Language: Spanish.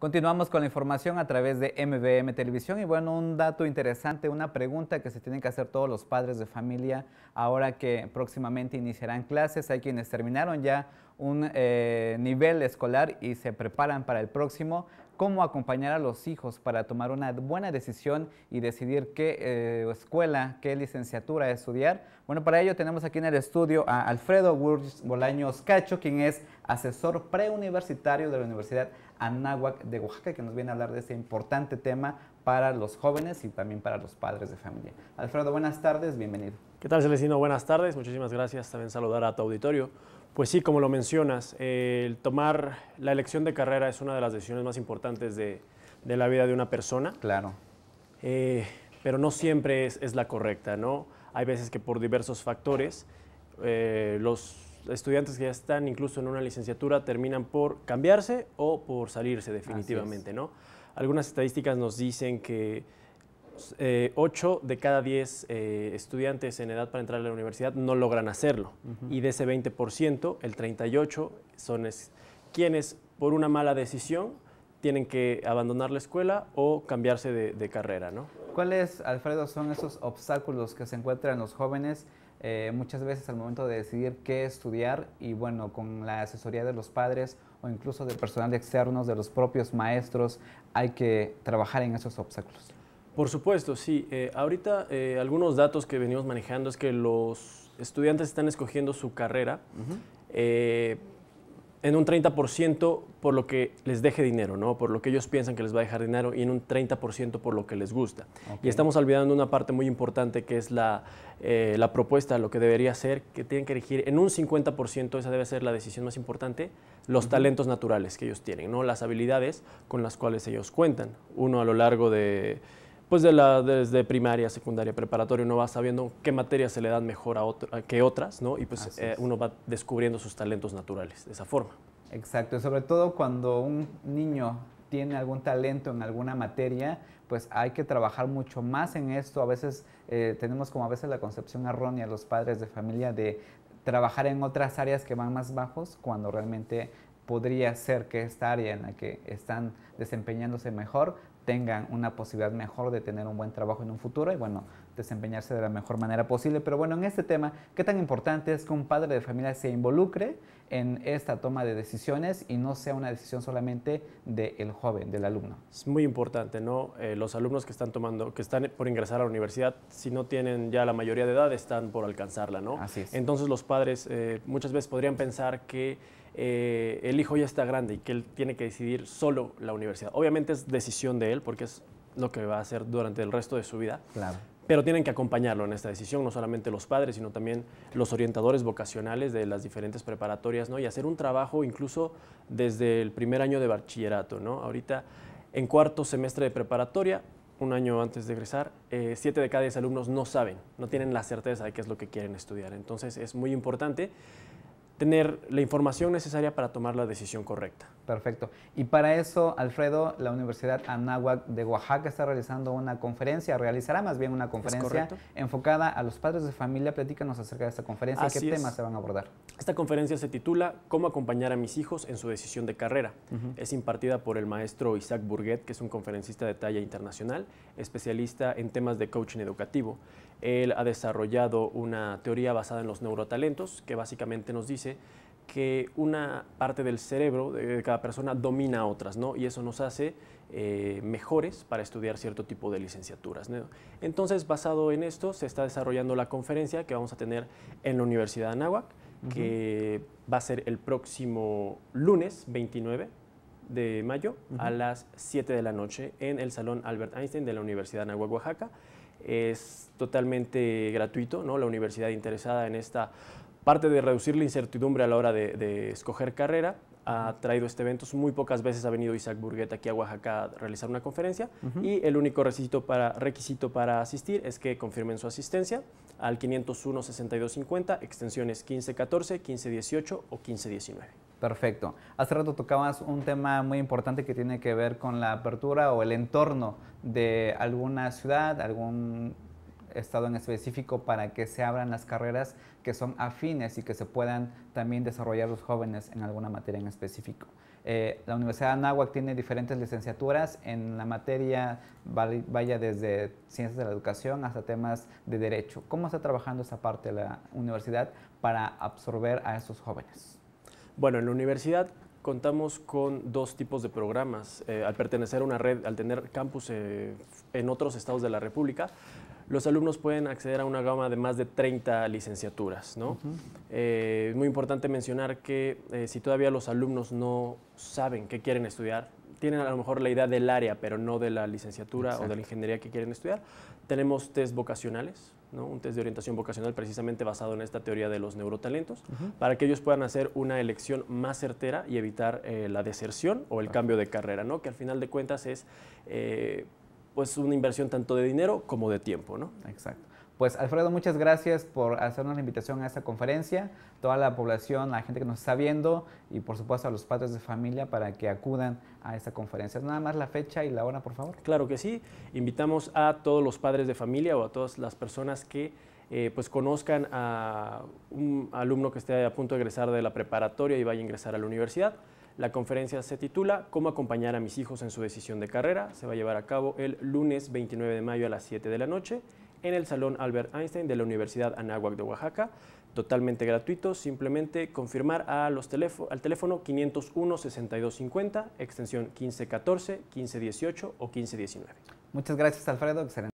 Continuamos con la información a través de MBM Televisión y bueno, un dato interesante, una pregunta que se tienen que hacer todos los padres de familia ahora que próximamente iniciarán clases. Hay quienes terminaron ya un eh, nivel escolar y se preparan para el próximo cómo acompañar a los hijos para tomar una buena decisión y decidir qué eh, escuela, qué licenciatura estudiar. Bueno, para ello tenemos aquí en el estudio a Alfredo Bolaños Cacho, quien es asesor preuniversitario de la Universidad Anáhuac de Oaxaca, que nos viene a hablar de este importante tema para los jóvenes y también para los padres de familia. Alfredo, buenas tardes, bienvenido. ¿Qué tal, Celestino? Buenas tardes, muchísimas gracias. También saludar a tu auditorio. Pues sí, como lo mencionas, el tomar la elección de carrera es una de las decisiones más importantes de, la vida de una persona. Claro. Eh, pero no siempre es, la correcta, ¿no? Hay veces que por diversos factores, eh, los estudiantes que ya están incluso en una licenciatura terminan por cambiarse o por salirse definitivamente, ¿no? Algunas estadísticas nos dicen que 8 eh, de cada 10 eh, estudiantes en edad para entrar a la universidad no logran hacerlo. Y de ese 20%, el 38% son quienes, por una mala decisión, tienen que abandonar la escuela o cambiarse de, carrera. ¿no? ¿Cuáles, Alfredo, son esos obstáculos que se encuentran los jóvenes eh, muchas veces al momento de decidir qué estudiar y bueno, con la asesoría de los padres o incluso del personal externo, de los propios maestros, hay que trabajar en esos obstáculos? Por supuesto, sí. Eh, ahorita eh, algunos datos que venimos manejando es que los estudiantes están escogiendo su carrera eh, en un 30% por lo que les deje dinero, ¿no? por lo que ellos piensan que les va a dejar dinero y en un 30% por lo que les gusta. Y estamos olvidando una parte muy importante que es la, propuesta, lo que debería ser, que tienen que elegir en un 50%, esa debe ser la decisión más importante, los talentos naturales que ellos tienen, ¿no? las habilidades con las cuales ellos cuentan. Uno a lo largo de pues desde primaria, secundaria, preparatoria, uno va sabiendo qué materias se le dan mejor que otras, ¿no? Y pues eh, uno va descubriendo sus talentos naturales de esa forma. Exacto, sobre todo cuando un niño tiene algún talento en alguna materia, pues hay que trabajar mucho más en esto. A veces eh, tenemos como a veces la concepción errónea los padres de familia de trabajar en otras áreas que van más bajos cuando realmente podría ser que esta área en la que están desempeñándose mejor tengan una posibilidad mejor de tener un buen trabajo en un futuro y bueno, desempeñarse de la mejor manera posible. Pero bueno, en este tema, ¿qué tan importante es que un padre de familia se involucre en esta toma de decisiones y no sea una decisión solamente del joven, del alumno? Es muy importante, ¿no? Eh, los alumnos que están tomando, que están por ingresar a la universidad, si no tienen ya la mayoría de edad, están por alcanzarla, ¿no? Así es. Entonces los padres eh, muchas veces podrían pensar que eh, el hijo ya está grande y que él tiene que decidir solo la universidad. Obviamente es decisión de él porque es lo que va a hacer durante el resto de su vida. Claro. Pero tienen que acompañarlo en esta decisión, no solamente los padres, sino también los orientadores vocacionales de las diferentes preparatorias, ¿no? Y hacer un trabajo incluso desde el primer año de bachillerato, ¿no? Ahorita, en cuarto semestre de preparatoria, un año antes de egresar, eh, siete de cada diez alumnos no saben, no tienen la certeza de qué es lo que quieren estudiar. Entonces, es muy importante tener la información necesaria para tomar la decisión correcta. Perfecto. Y para eso, Alfredo, la Universidad Anáhuac de Oaxaca está realizando una conferencia, realizará más bien una conferencia enfocada a los padres de familia. Platícanos acerca de esta conferencia qué temas se van a abordar. Esta conferencia se titula Cómo acompañar a mis hijos en su decisión de carrera. Es impartida por el maestro Isaac Burguet, que es un conferencista de talla internacional, especialista en temas de coaching educativo. Él ha desarrollado una teoría basada en los neurotalentos que básicamente nos dice que una parte del cerebro de cada persona domina a otras, Y eso nos hace eh, mejores para estudiar cierto tipo de licenciaturas. Entonces, basado en esto, se está desarrollando la conferencia que vamos a tener en la Universidad de Anáhuac, que va a ser el próximo lunes 29 de mayo a las 7 de la noche en el Salón Albert Einstein de la Universidad de Nahuatl, Oaxaca. Es totalmente gratuito, ¿no? La universidad interesada en esta parte de reducir la incertidumbre a la hora de, escoger carrera, ha traído este evento. Muy pocas veces ha venido Isaac Burguet aquí a Oaxaca a realizar una conferencia y el único requisito para, requisito para asistir es que confirmen su asistencia al 501-6250, extensiones 1514, 1518 o 1519. Perfecto. Hace rato tocabas un tema muy importante que tiene que ver con la apertura o el entorno de alguna ciudad, algún estado en específico para que se abran las carreras que son afines y que se puedan también desarrollar los jóvenes en alguna materia en específico. Eh, la Universidad de Anáhuac tiene diferentes licenciaturas en la materia, vaya desde ciencias de la educación hasta temas de derecho. ¿Cómo está trabajando esa parte de la universidad para absorber a esos jóvenes? Bueno, en la universidad contamos con dos tipos de programas. Eh, al pertenecer a una red, al tener campus eh, en otros estados de la República, los alumnos pueden acceder a una gama de más de 30 licenciaturas. Eh, es muy importante mencionar que si todavía los alumnos no saben qué quieren estudiar, tienen a lo mejor la idea del área, pero no de la licenciatura o de la ingeniería que quieren estudiar. Tenemos test vocacionales, ¿no? un test de orientación vocacional precisamente basado en esta teoría de los neurotalentos, para que ellos puedan hacer una elección más certera y evitar eh, la deserción o el cambio de carrera, ¿no? que al final de cuentas es eh, pues una inversión tanto de dinero como de tiempo. ¿no? Exacto. Pues Alfredo, muchas gracias por hacernos la invitación a esta conferencia, toda la población, la gente que nos está viendo y por supuesto a los padres de familia para que acudan a esta conferencia. Nada más la fecha y la hora, por favor. Claro que sí, invitamos a todos los padres de familia o a todas las personas que eh, pues conozcan a un alumno que esté a punto de egresar de la preparatoria y vaya a ingresar a la universidad. La conferencia se titula Cómo acompañar a mis hijos en su decisión de carrera. Se va a llevar a cabo el lunes 29 de mayo a las 7 de la noche en el Salón Albert Einstein de la Universidad Anáhuac de Oaxaca, totalmente gratuito, simplemente confirmar a los al teléfono 501-6250, extensión 1514, 1518 o 1519. Muchas gracias Alfredo, excelente.